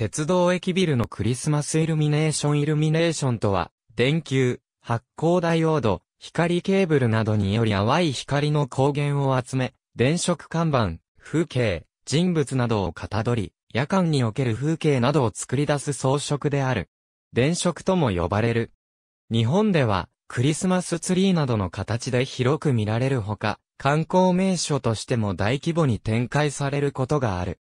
鉄道駅ビルのクリスマスイルミネーションイルミネーションとは、電球、発光ダイオード、光ケーブルなどにより淡い光の光源を集め、電飾看板、風景、人物などをかたどり、夜間における風景などを作り出す装飾である。電飾とも呼ばれる。日本では、クリスマスツリーなどの形で広く見られるほか、観光名所としても大規模に展開されることがある。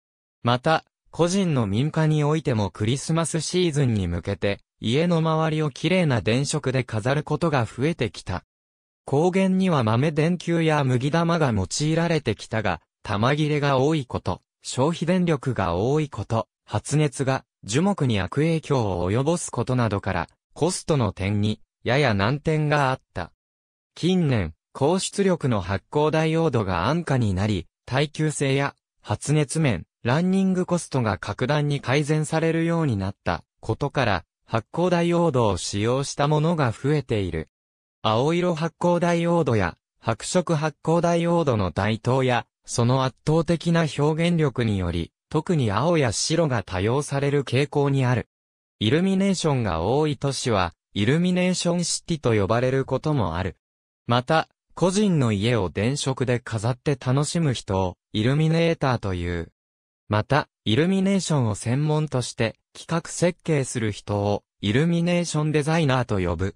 また、個人の民家においてもクリスマスシーズンに向けて、家の周りを綺麗な電飾で飾ることが増えてきた。高原には豆電球や麦玉が用いられてきたが、玉切れが多いこと、消費電力が多いこと、発熱が樹木に悪影響を及ぼすことなどから、コストの点に、やや難点があった。近年、高出力の発光ダイオードが安価になり、耐久性や発熱面、ランニングコストが格段に改善されるようになったことから、発光ダイオードを使用したものが増えている。青色発光ダイオードや白色発光ダイオードの台頭や、その圧倒的な表現力により、特に青や白が多用される傾向にある。イルミネーションが多い都市は、イルミネーションシティと呼ばれることもある。また、個人の家を電飾で飾って楽しむ人を、イルミネーターという。また、イルミネーションを専門として企画設計する人をイルミネーションデザイナーと呼ぶ。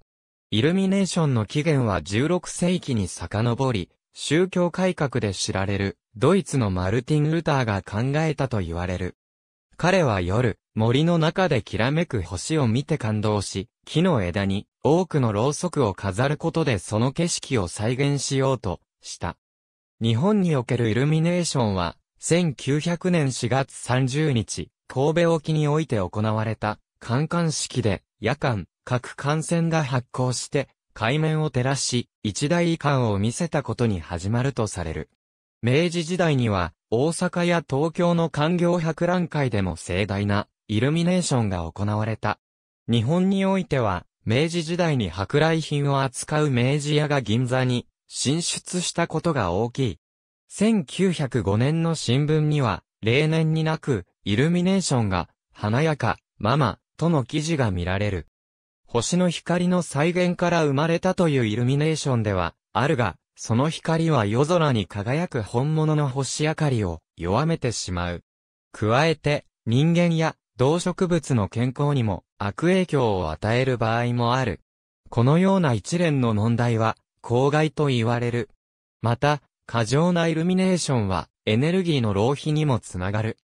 イルミネーションの起源は16世紀に遡り、宗教改革で知られるドイツのマルティン・ルターが考えたと言われる。彼は夜、森の中できらめく星を見て感動し、木の枝に多くのろうそくを飾ることでその景色を再現しようとした。日本におけるイルミネーションは1900年4月30日、神戸沖において行われた、観艦式で、夜間、各艦船が発行して、海面を照らし、一大遺憾を見せたことに始まるとされる。明治時代には、大阪や東京の官業博覧会でも盛大な、イルミネーションが行われた。日本においては、明治時代に舶来品を扱う明治屋が銀座に、進出したことが大きい。1905年の新聞には、例年になく、イルミネーションが、華やか、ママ、との記事が見られる。星の光の再現から生まれたというイルミネーションでは、あるが、その光は夜空に輝く本物の星明かりを弱めてしまう。加えて、人間や動植物の健康にも悪影響を与える場合もある。このような一連の問題は、公害と言われる。また、過剰なイルミネーションはエネルギーの浪費にもつながる。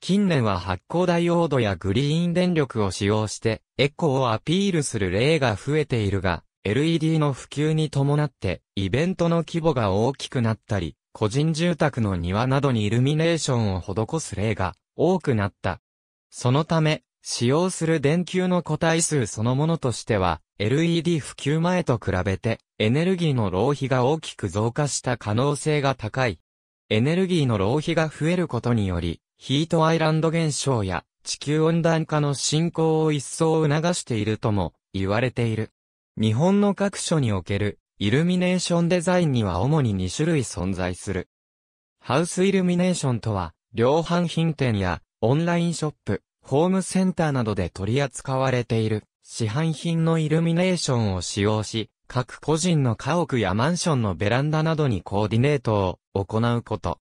近年は発光ダイオードやグリーン電力を使用してエコをアピールする例が増えているが、LED の普及に伴ってイベントの規模が大きくなったり、個人住宅の庭などにイルミネーションを施す例が多くなった。そのため、使用する電球の個体数そのものとしては、LED 普及前と比べて、エネルギーの浪費が大きく増加した可能性が高い。エネルギーの浪費が増えることにより、ヒートアイランド現象や地球温暖化の進行を一層促しているとも言われている。日本の各所におけるイルミネーションデザインには主に2種類存在する。ハウスイルミネーションとは、量販品店やオンラインショップ、ホームセンターなどで取り扱われている。市販品のイルミネーションを使用し、各個人の家屋やマンションのベランダなどにコーディネートを行うこと。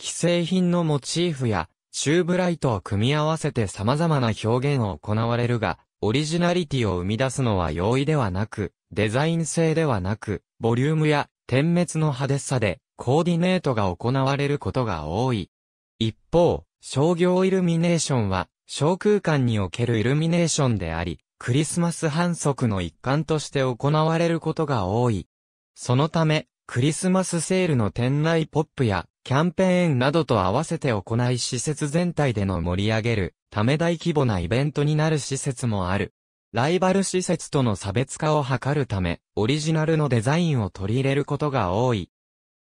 既製品のモチーフやチューブライトを組み合わせて様々な表現を行われるが、オリジナリティを生み出すのは容易ではなく、デザイン性ではなく、ボリュームや点滅の派手さでコーディネートが行われることが多い。一方、商業イルミネーションは、小空間におけるイルミネーションであり、クリスマス反則の一環として行われることが多い。そのため、クリスマスセールの店内ポップやキャンペーンなどと合わせて行い施設全体での盛り上げるため大規模なイベントになる施設もある。ライバル施設との差別化を図るため、オリジナルのデザインを取り入れることが多い。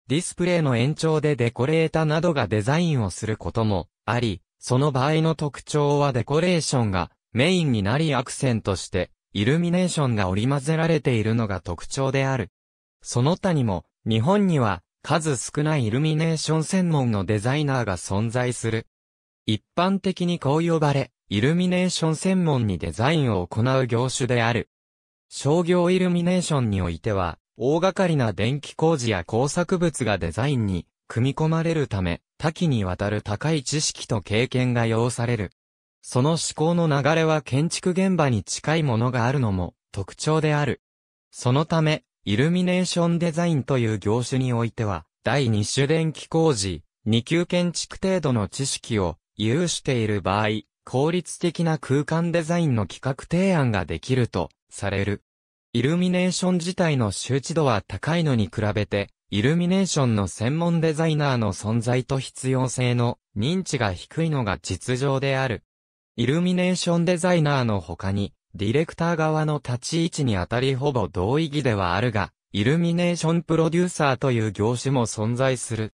ディスプレイの延長でデコレータなどがデザインをすることもあり、その場合の特徴はデコレーションがメインになりアクセントして、イルミネーションが織り混ぜられているのが特徴である。その他にも、日本には数少ないイルミネーション専門のデザイナーが存在する。一般的にこう呼ばれ、イルミネーション専門にデザインを行う業種である。商業イルミネーションにおいては、大掛かりな電気工事や工作物がデザインに組み込まれるため、多岐にわたる高い知識と経験が要される。その思考の流れは建築現場に近いものがあるのも特徴である。そのため、イルミネーションデザインという業種においては、第2種電気工事、2級建築程度の知識を有している場合、効率的な空間デザインの企画提案ができるとされる。イルミネーション自体の周知度は高いのに比べて、イルミネーションの専門デザイナーの存在と必要性の認知が低いのが実情である。イルミネーションデザイナーの他に、ディレクター側の立ち位置にあたりほぼ同意義ではあるが、イルミネーションプロデューサーという業種も存在する。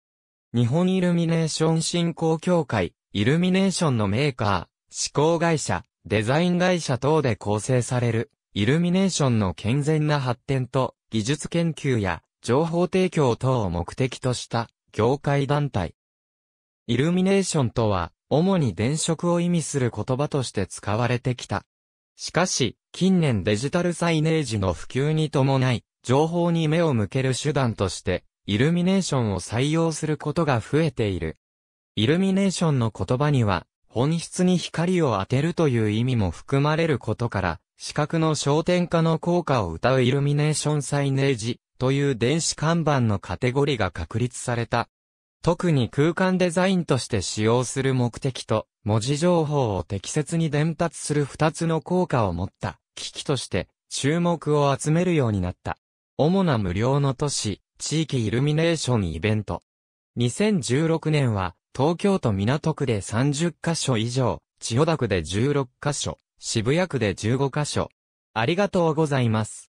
日本イルミネーション振興協会、イルミネーションのメーカー、施工会社、デザイン会社等で構成される、イルミネーションの健全な発展と、技術研究や情報提供等を目的とした、業界団体。イルミネーションとは、主に電飾を意味する言葉として使われてきた。しかし、近年デジタルサイネージの普及に伴い、情報に目を向ける手段として、イルミネーションを採用することが増えている。イルミネーションの言葉には、本質に光を当てるという意味も含まれることから、視覚の焦点化の効果を謳うイルミネーションサイネージという電子看板のカテゴリが確立された。特に空間デザインとして使用する目的と、文字情報を適切に伝達する二つの効果を持った機器として注目を集めるようになった。主な無料の都市、地域イルミネーションイベント。2016年は、東京都港区で30カ所以上、千代田区で16カ所、渋谷区で15カ所。ありがとうございます。